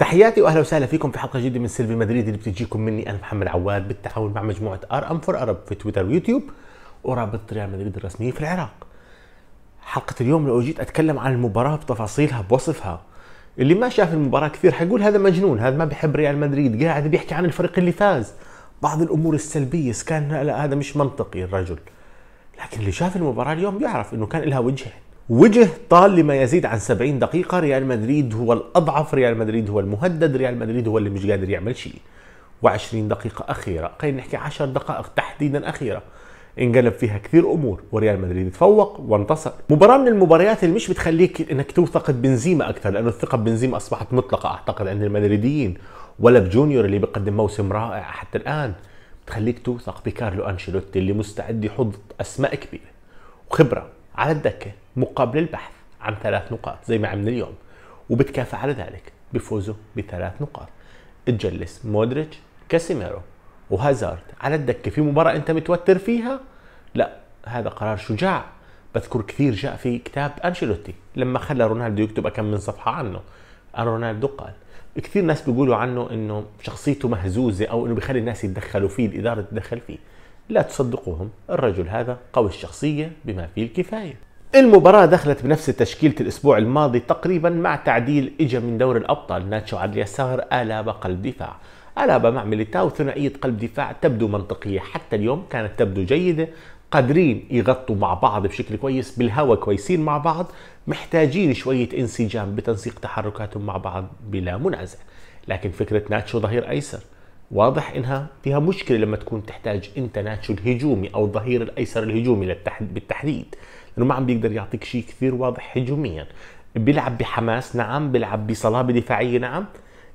تحياتي واهلا وسهلا فيكم في حلقه جديده من سيلفي مدريد اللي بتجيكم مني انا محمد عواد بالتعاون مع مجموعه ار ام فور ارب في تويتر ويوتيوب ورابط ريال مدريد الرسميه في العراق. حلقه اليوم لو جيت اتكلم عن المباراه بتفاصيلها بوصفها اللي ما شاف المباراه كثير حيقول هذا مجنون هذا ما بحب ريال مدريد قاعد بيحكي عن الفريق اللي فاز بعض الامور السلبيه سكان لا هذا مش منطقي الرجل لكن اللي شاف المباراه اليوم بيعرف انه كان لها وجهين وجه طال لما يزيد عن 70 دقيقة ريال مدريد هو الأضعف ريال مدريد هو المهدد ريال مدريد هو اللي مش قادر يعمل شيء و20 دقيقة أخيرة خلينا نحكي 10 دقائق تحديدا أخيرة انقلب فيها كثير امور وريال مدريد تفوق وانتصر مباراه من المباريات اللي مش بتخليك انك توثق بنزيما اكثر لانه الثقه بنزيما اصبحت مطلقه اعتقد عند المدريديين ولا بجونيور اللي بيقدم موسم رائع حتى الان بتخليك توثق بكارلو انشيلوتي اللي مستعد يحط اسماء كبيره وخبره على الدكة مقابل البحث عن ثلاث نقاط زي ما عملنا اليوم وبتكافئ على ذلك بفوزه بثلاث نقاط تجلس مودريتش كاسيميرو وهازارد على الدكة في مباراة أنت متوتر فيها لا هذا قرار شجاع بذكر كثير جاء في كتاب أنشيلوتي لما خلى رونالدو يكتب كم من صفحة عنه رونالدو قال كثير ناس بيقولوا عنه انه شخصيته مهزوزه او انه بيخلي الناس يتدخلوا فيه الاداره تتدخل فيه لا تصدقوهم الرجل هذا قوي الشخصية بما فيه الكفاية المباراة دخلت بنفس تشكيلة الأسبوع الماضي تقريبا مع تعديل إجا من دور الأبطال ناتشو على اليسار آلابا قلب دفاع ألابا مع ميليتاو ثنائية قلب دفاع تبدو منطقية حتى اليوم كانت تبدو جيدة قادرين يغطوا مع بعض بشكل كويس بالهوا كويسين مع بعض محتاجين شوية انسجام بتنسيق تحركاتهم مع بعض بلا منازع لكن فكرة ناتشو ظهير أيسر واضح انها فيها مشكله لما تكون تحتاج انت ناتشو الهجومي او الظهير الايسر الهجومي بالتحديد لانه ما عم بيقدر يعطيك شيء كثير واضح هجوميا بيلعب بحماس نعم بيلعب بصلابه دفاعيه نعم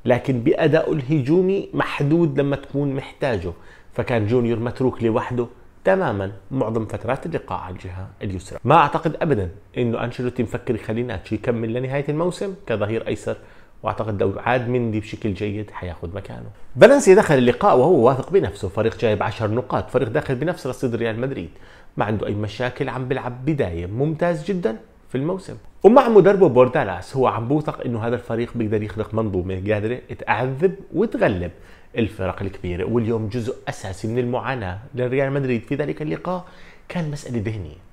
لكن بادائه الهجومي محدود لما تكون محتاجه فكان جونيور متروك لوحده تماما معظم فترات اللقاء على الجهه اليسرى ما اعتقد ابدا انه انشيلوتي مفكر يخلي ناتشو يكمل لنهايه الموسم كظهير ايسر واعتقد لو عاد مندي بشكل جيد حياخذ مكانه فالنسيا دخل اللقاء وهو واثق بنفسه فريق جايب 10 نقاط فريق داخل بنفس رصيد ريال مدريد ما عنده اي مشاكل عم بيلعب بدايه ممتاز جدا في الموسم ومع مدربه بوردالاس هو عم بوثق انه هذا الفريق بيقدر يخلق منظومه قادره تعذب وتغلب الفرق الكبيره واليوم جزء اساسي من المعاناه لريال مدريد في ذلك اللقاء كان مساله ذهنيه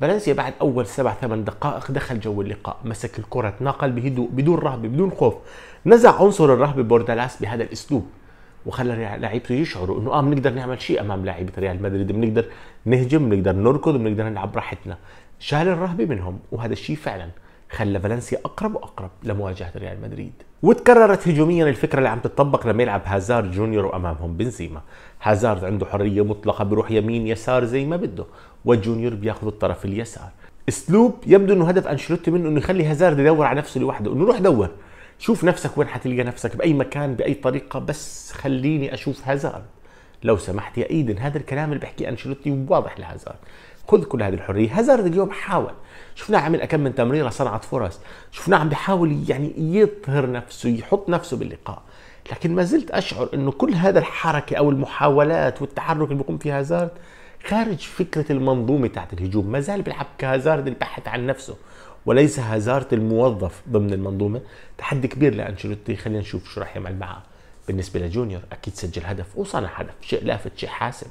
فالنسيا بعد اول سبع ثمان دقائق دخل جو اللقاء مسك الكره تناقل بهدوء بدون رهبه بدون خوف نزع عنصر الرهبه بوردالاس بهذا الاسلوب وخلى لعيبته يشعروا انه اه بنقدر نعمل شيء امام لعيبه ريال مدريد بنقدر نهجم بنقدر نركض بنقدر نلعب براحتنا شال الرهبه منهم وهذا الشيء فعلا خلى فالنسيا اقرب واقرب لمواجهه ريال مدريد وتكررت هجوميا الفكره اللي عم تطبق لما يلعب هازارد جونيور وامامهم بنزيما هازارد عنده حريه مطلقه بروح يمين يسار زي ما بده والجونيور بياخذ الطرف اليسار اسلوب يبدو انه هدف انشيلوتي منه انه يخلي هازارد يدور على نفسه لوحده انه روح دور شوف نفسك وين حتلقى نفسك باي مكان باي طريقه بس خليني اشوف هازارد لو سمحت يا ايدن هذا الكلام اللي بحكيه انشيلوتي واضح لهازارد خذ كل هذه الحريه هازارد اليوم حاول شفناه عمل اكم من تمريره صنعت فرص شفناه عم بيحاول يعني يطهر نفسه يحط نفسه باللقاء لكن ما زلت اشعر انه كل هذا الحركه او المحاولات والتحرك اللي بيقوم فيه هازارد خارج فكرة المنظومة تحت الهجوم ما زال بيلعب كهازارد البحث عن نفسه وليس هازارد الموظف ضمن المنظومة تحدي كبير لأنشيلوتي خلينا نشوف شو راح يعمل معه بالنسبة لجونيور أكيد سجل هدف وصنع هدف شيء لافت شيء حاسم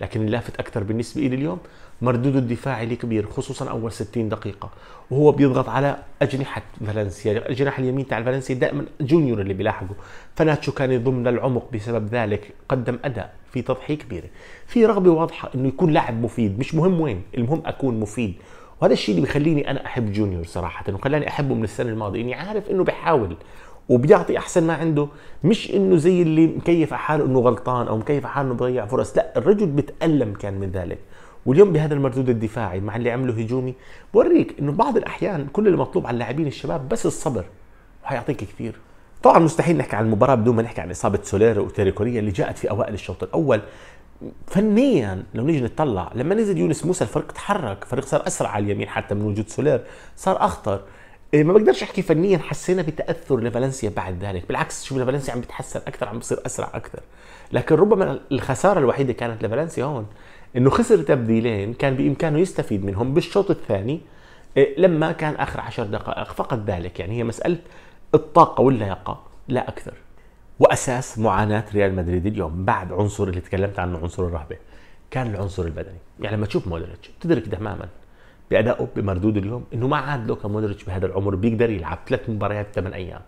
لكن اللافت اكثر بالنسبه لي اليوم مردوده الدفاعي الكبير خصوصا اول 60 دقيقه وهو بيضغط على اجنحه فالنسيا الجناح اليمين تاع فالنسيا دائما جونيور اللي بيلاحقه فناتشو كان ضمن العمق بسبب ذلك قدم اداء في تضحيه كبيره في رغبه واضحه انه يكون لاعب مفيد مش مهم وين المهم اكون مفيد وهذا الشيء اللي بيخليني انا احب جونيور صراحه وخلاني احبه من السنه الماضيه اني عارف انه بحاول وبيعطي احسن ما عنده مش انه زي اللي مكيف على حاله انه غلطان او مكيف على حاله انه بضيع فرص لا الرجل بتالم كان من ذلك واليوم بهذا المردود الدفاعي مع اللي عمله هجومي بوريك انه بعض الاحيان كل المطلوب على اللاعبين الشباب بس الصبر وحيعطيك كثير طبعا مستحيل نحكي عن المباراه بدون ما نحكي عن اصابه سولير وتيريكوريا اللي جاءت في اوائل الشوط الاول فنيا لو نيجي نطلع لما نزل يونس موسى الفريق تحرك الفريق صار اسرع على اليمين حتى من وجود سولير صار اخطر إيه، ما بقدرش احكي فنيا حسينا بتاثر لفالنسيا بعد ذلك بالعكس شوف فالنسيا عم بتحسن اكثر عم بصير اسرع اكثر لكن ربما الخساره الوحيده كانت لفالنسيا هون انه خسر تبديلين كان بامكانه يستفيد منهم بالشوط الثاني إيه، لما كان اخر عشر دقائق فقط ذلك يعني هي مساله الطاقه واللياقه لا اكثر واساس معاناه ريال مدريد اليوم بعد عنصر اللي تكلمت عنه عنصر الرهبه كان العنصر البدني يعني لما تشوف مودريتش تدرك تماما بادائه بمردود اليوم انه ما عاد لوكا مودريتش بهذا العمر بيقدر يلعب ثلاث مباريات ثمان ايام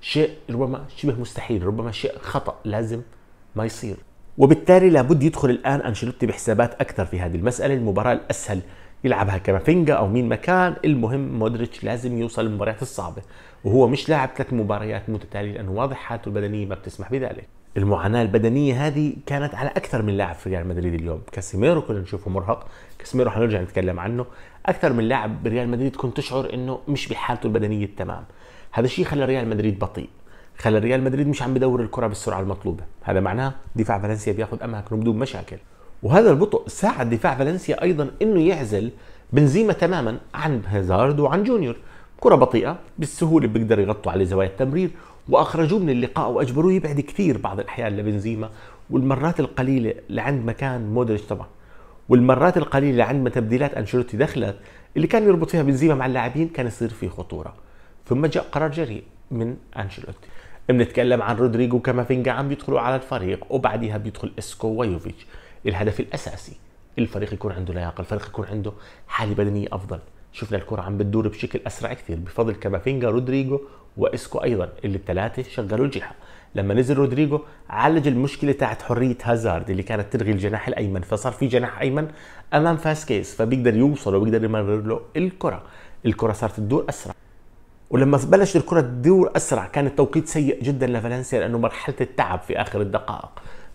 شيء ربما شبه مستحيل ربما شيء خطا لازم ما يصير وبالتالي لابد يدخل الان انشيلوتي بحسابات اكثر في هذه المساله المباراه الاسهل يلعبها كافينجا او مين مكان المهم مودريتش لازم يوصل للمباريات الصعبه وهو مش لاعب ثلاث مباريات متتاليه لانه واضح حالته البدنيه ما بتسمح بذلك المعاناه البدنيه هذه كانت على اكثر من لاعب في ريال مدريد اليوم كاسيميرو كنا نشوفه مرهق كاسيميرو حنرجع نتكلم عنه اكثر من لاعب بريال مدريد كنت تشعر انه مش بحالته البدنيه التمام هذا الشيء خلى ريال مدريد بطيء خلى ريال مدريد مش عم بدور الكره بالسرعه المطلوبه هذا معناه دفاع فالنسيا بياخذ اماكن بدون مشاكل وهذا البطء ساعد دفاع فالنسيا ايضا انه يعزل بنزيما تماما عن هازارد وعن جونيور كرة بطيئة بالسهولة بيقدر يغطوا على زوايا التمرير واخرجوه من اللقاء واجبروه يبعد كثير بعض الاحيان لبنزيما والمرات القليله لعند مكان مودريتش طبعا والمرات القليله لعند ما تبديلات انشيلوتي دخلت اللي كان يربط فيها بنزيما مع اللاعبين كان يصير في خطوره ثم جاء قرار جريء من انشيلوتي بنتكلم عن رودريجو كافينجا عم بيدخلوا على الفريق وبعديها بيدخل اسكو ويوفيتش الهدف الاساسي الفريق يكون عنده لياقه الفريق يكون عنده حاله بدنيه افضل شفنا الكرة عم بتدور بشكل اسرع كثير بفضل كافينجا رودريجو واسكو ايضا اللي الثلاثه شغلوا الجهه لما نزل رودريجو عالج المشكله تاعت حريه هازارد اللي كانت تلغي الجناح الايمن فصار في جناح ايمن امام فاسكيس فبيقدر يوصل وبيقدر يمرر له الكره الكره صارت تدور اسرع ولما بلشت الكره تدور اسرع كان التوقيت سيء جدا لفالنسيا لانه مرحله التعب في اخر الدقائق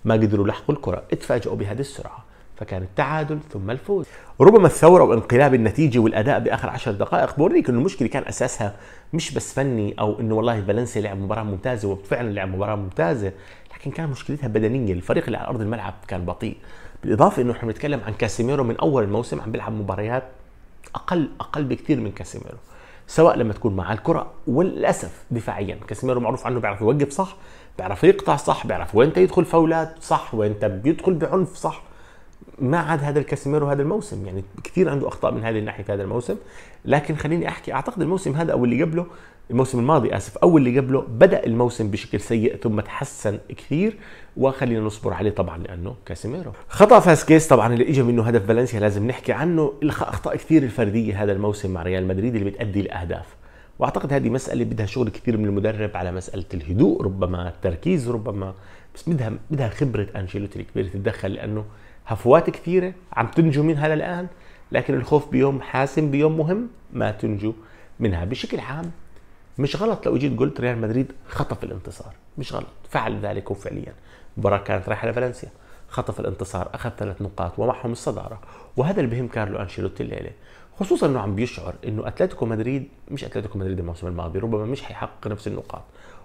ما قدروا يلحقوا الكره اتفاجئوا بهذه السرعه فكان التعادل ثم الفوز ربما الثورة وانقلاب النتيجة والأداء بآخر عشر دقائق بوريك أنه المشكلة كان أساسها مش بس فني أو أنه والله فالنسيا لعب مباراة ممتازة وفعلا لعب مباراة ممتازة لكن كان مشكلتها بدنية الفريق اللي على أرض الملعب كان بطيء بالإضافة أنه احنا بنتكلم عن كاسيميرو من أول الموسم عم بيلعب مباريات أقل أقل بكثير من كاسيميرو سواء لما تكون مع الكرة وللأسف دفاعيا كاسيميرو معروف عنه بيعرف يوقف صح بيعرف يقطع صح بيعرف وين يدخل فاولات صح وين بيدخل بعنف صح ما عاد هذا الكاسيميرو هذا الموسم يعني كثير عنده اخطاء من هذه الناحيه في هذا الموسم لكن خليني احكي اعتقد الموسم هذا او اللي قبله الموسم الماضي اسف او اللي قبله بدا الموسم بشكل سيء ثم تحسن كثير وخلينا نصبر عليه طبعا لانه كاسيميرو خطا فاسكيس طبعا اللي اجى منه هدف فالنسيا لازم نحكي عنه اخطاء كثير الفرديه هذا الموسم مع ريال مدريد اللي بتؤدي لاهداف واعتقد هذه مساله بدها شغل كثير من المدرب على مساله الهدوء ربما التركيز ربما بس بدها بدها خبره انشيلوتي الكبير تتدخل لانه هفوات كثيره عم تنجو منها للان لكن الخوف بيوم حاسم بيوم مهم ما تنجو منها بشكل عام مش غلط لو اجيت قلت ريال مدريد خطف الانتصار مش غلط فعل ذلك هو فعليا المباراه كانت رايحه لفالنسيا خطف الانتصار اخذ ثلاث نقاط ومعهم الصداره وهذا اللي بهم كارلو انشيلوتي الليله خصوصا انه عم بيشعر انه اتلتيكو مدريد مش اتلتيكو مدريد الموسم الماضي ربما مش حيحقق نفس النقاط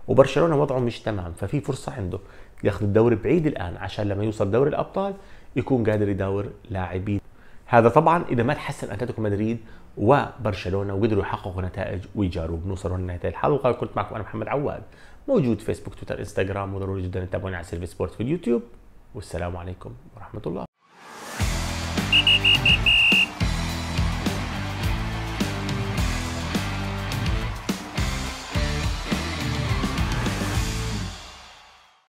وبرشلونه وضعه مش تمام ففي فرصه عنده ياخذ الدوري بعيد الان عشان لما يوصل دوري الابطال يكون قادر يداور لاعبين هذا طبعا اذا ما تحسن اتلتيكو مدريد وبرشلونه وقدروا يحققوا نتائج ويجاروا بنوصل لنهايه الحلقه كنت معكم انا محمد عواد موجود فيسبوك تويتر انستغرام وضروري جدا تتابعوني على سيرفي سبورت في اليوتيوب والسلام عليكم ورحمه الله